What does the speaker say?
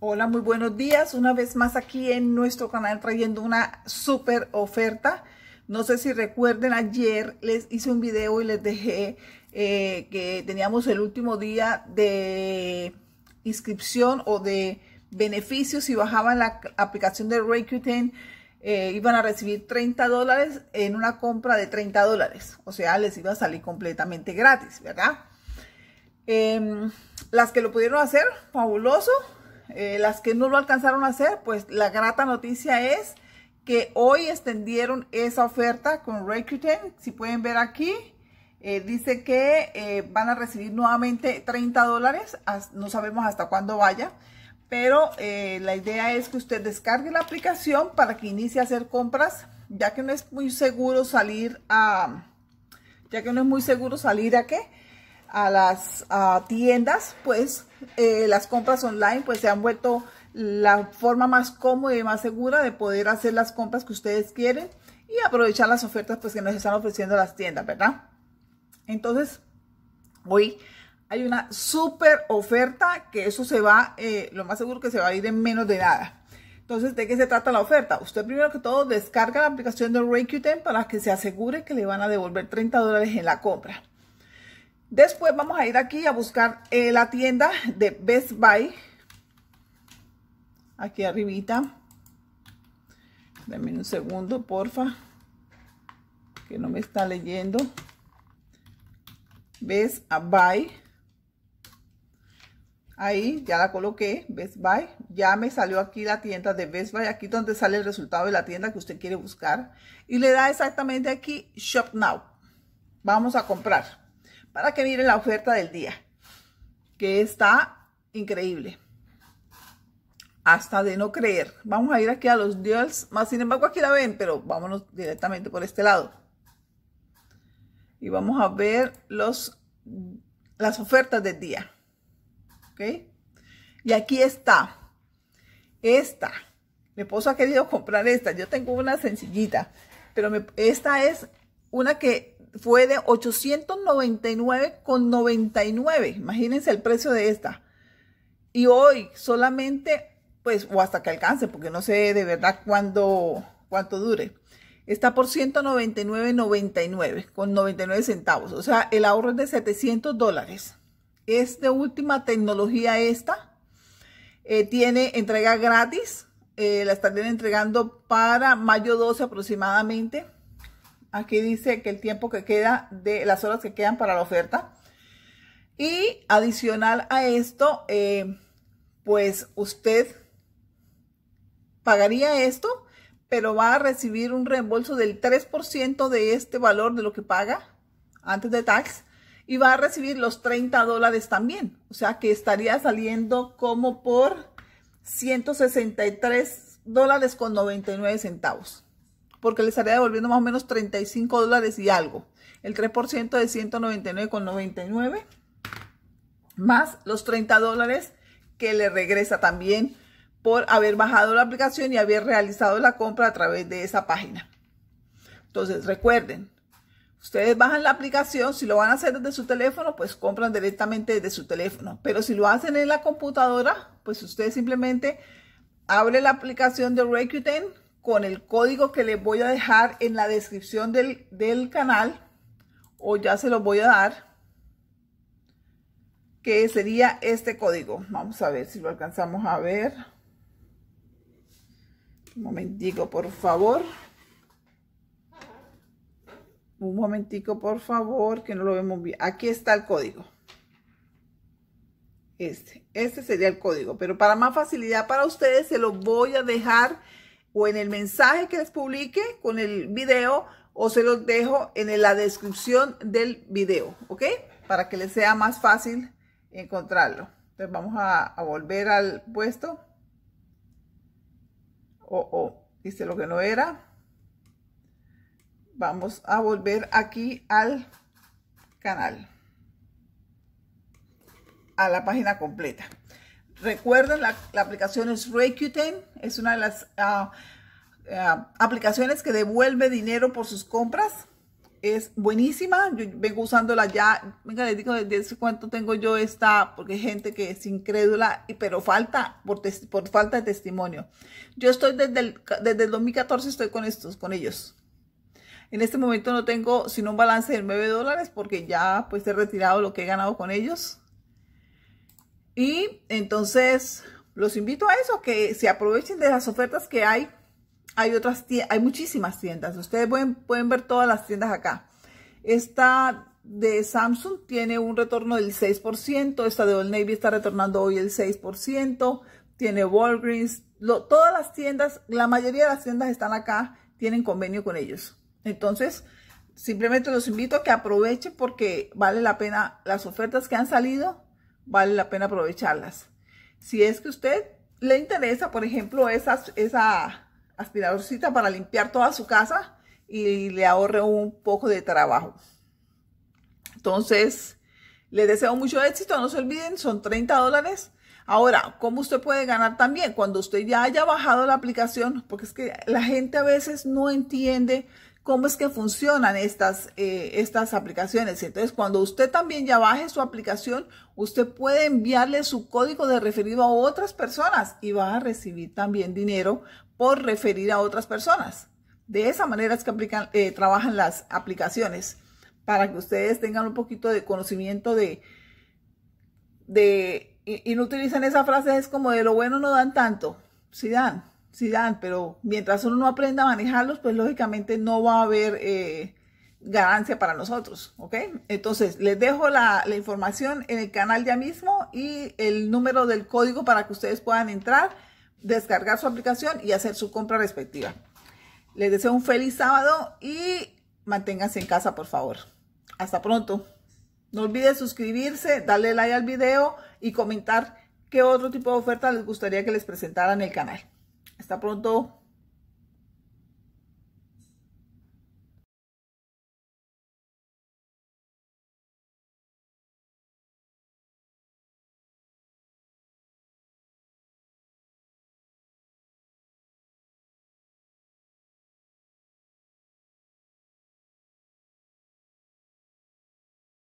Hola, muy buenos días. Una vez más aquí en nuestro canal trayendo una super oferta. No sé si recuerden, ayer les hice un video y les dejé eh, que teníamos el último día de inscripción o de beneficios. Si bajaban la aplicación de Rakuten, eh, iban a recibir 30 dólares en una compra de 30 dólares. O sea, les iba a salir completamente gratis, ¿verdad? Em, las que lo pudieron hacer, fabuloso. Eh, las que no lo alcanzaron a hacer, pues la grata noticia es que hoy extendieron esa oferta con Rakuten. Si pueden ver aquí, eh, dice que eh, van a recibir nuevamente 30 dólares, no sabemos hasta cuándo vaya, pero eh, la idea es que usted descargue la aplicación para que inicie a hacer compras, ya que no es muy seguro salir a, ya que no es muy seguro salir a qué, a las tiendas, pues las compras online pues se han vuelto la forma más cómoda y más segura de poder hacer las compras que ustedes quieren y aprovechar las ofertas pues que nos están ofreciendo las tiendas, ¿verdad? Entonces, hoy hay una super oferta que eso se va, eh, lo más seguro que se va a ir en menos de nada. Entonces, ¿de qué se trata la oferta? Usted primero que todo descarga la aplicación de Rakuten para que se asegure que le van a devolver 30 dólares en la compra. Después vamos a ir aquí a buscar eh, la tienda de Best Buy. Aquí arribita. Dame un segundo, porfa. Que no me está leyendo ves a buy ahí ya la coloqué Best Buy ya me salió aquí la tienda de Best Buy aquí donde sale el resultado de la tienda que usted quiere buscar y le da exactamente aquí Shop Now vamos a comprar para que mire la oferta del día que está increíble hasta de no creer vamos a ir aquí a los deals más sin embargo aquí la ven pero vámonos directamente por este lado y vamos a ver los, las ofertas del día. Y aquí está. Esta. Mi esposo ha querido comprar esta. Yo tengo una sencillita. Pero esta es una que fue de 899,99. Imagínense el precio de esta. Y hoy solamente, pues, o hasta que alcance, porque no sé de verdad cuándo, cuánto dure está por 199.99 con 99 centavos. O sea, el ahorro es de 700 dólares. Es de última tecnología esta. Eh, tiene entrega gratis. Eh, la estarían entregando para mayo 12 aproximadamente. Aquí dice que el tiempo que queda de las horas que quedan para la oferta. Y adicional a esto, eh, pues usted pagaría esto pero va a recibir un reembolso del 3% de este valor de lo que paga antes de tax y va a recibir los 30 dólares también. O sea que estaría saliendo como por 163 dólares con 99 centavos. Porque le estaría devolviendo más o menos 35 dólares y algo. El 3% de 199 con 99 más los 30 dólares que le regresa también por haber bajado la aplicación y haber realizado la compra a través de esa página. Entonces, recuerden, ustedes bajan la aplicación, si lo van a hacer desde su teléfono, pues compran directamente desde su teléfono. Pero si lo hacen en la computadora, pues ustedes simplemente abren la aplicación de Rakuten con el código que les voy a dejar en la descripción del, del canal, o ya se los voy a dar, que sería este código. Vamos a ver si lo alcanzamos a ver. Un momentico, por favor. Un momentico, por favor, que no lo vemos bien. Aquí está el código. Este, este sería el código, pero para más facilidad para ustedes se lo voy a dejar o en el mensaje que les publique con el video o se los dejo en la descripción del video, ¿ok? Para que les sea más fácil encontrarlo. Entonces vamos a volver al puesto oh, oh, hice lo que no era. Vamos a volver aquí al canal, a la página completa. Recuerden, la, aplicación es Rakuten, es una de las ah, ah, aplicaciones que devuelve dinero por sus compras es buenísima. Yo vengo usándola ya, venga, les digo desde cuánto tengo yo esta, porque hay gente que es incrédula, pero falta, por, falta de testimonio. Yo estoy desde el, desde 2014, estoy con estos, con ellos. En este momento no tengo sino un balance de 9 dólares porque ya pues he retirado lo que he ganado con ellos. Y entonces los invito a eso, que se aprovechen de las ofertas que hay hay otras hay muchísimas tiendas. Ustedes pueden, pueden ver todas las tiendas acá. Esta de Samsung tiene un retorno del 6%, esta de Old Navy está retornando hoy el 6%, tiene Walgreens, todas las tiendas, la mayoría de las tiendas están acá, tienen convenio con ellos. Entonces, simplemente los invito a que aprovechen porque vale la pena las ofertas que han salido, vale la pena aprovecharlas. Si es que usted le interesa, por ejemplo, esas esa aspiradorcita para limpiar toda su casa y le ahorre un poco de trabajo. Entonces, les deseo mucho éxito, no se olviden, son 30 dólares. Ahora, ¿cómo usted puede ganar también? Cuando usted ya haya bajado la aplicación, porque es que la gente a veces no entiende cómo es que funcionan estas, eh, estas aplicaciones. Entonces, cuando usted también ya baje su aplicación, usted puede enviarle su código de referido a otras personas y va a recibir también dinero por referir a otras personas. De esa manera es que eh, trabajan las aplicaciones, para que ustedes tengan un poquito de conocimiento de, de y, no utilizan esa frase, es como de lo bueno no dan tanto, si dan, sí dan, pero mientras uno no aprenda a manejarlos, pues lógicamente no va a haber eh, ganancia para nosotros, ¿ok? Entonces, les dejo la, información en el canal ya mismo y el número del código para que ustedes puedan entrar, descargar su aplicación y hacer su compra respectiva. Les deseo un feliz sábado y manténganse en casa, por favor. Hasta pronto. No olviden suscribirse, darle like al video y comentar qué otro tipo de oferta les gustaría que les presentara en el canal. Hasta pronto.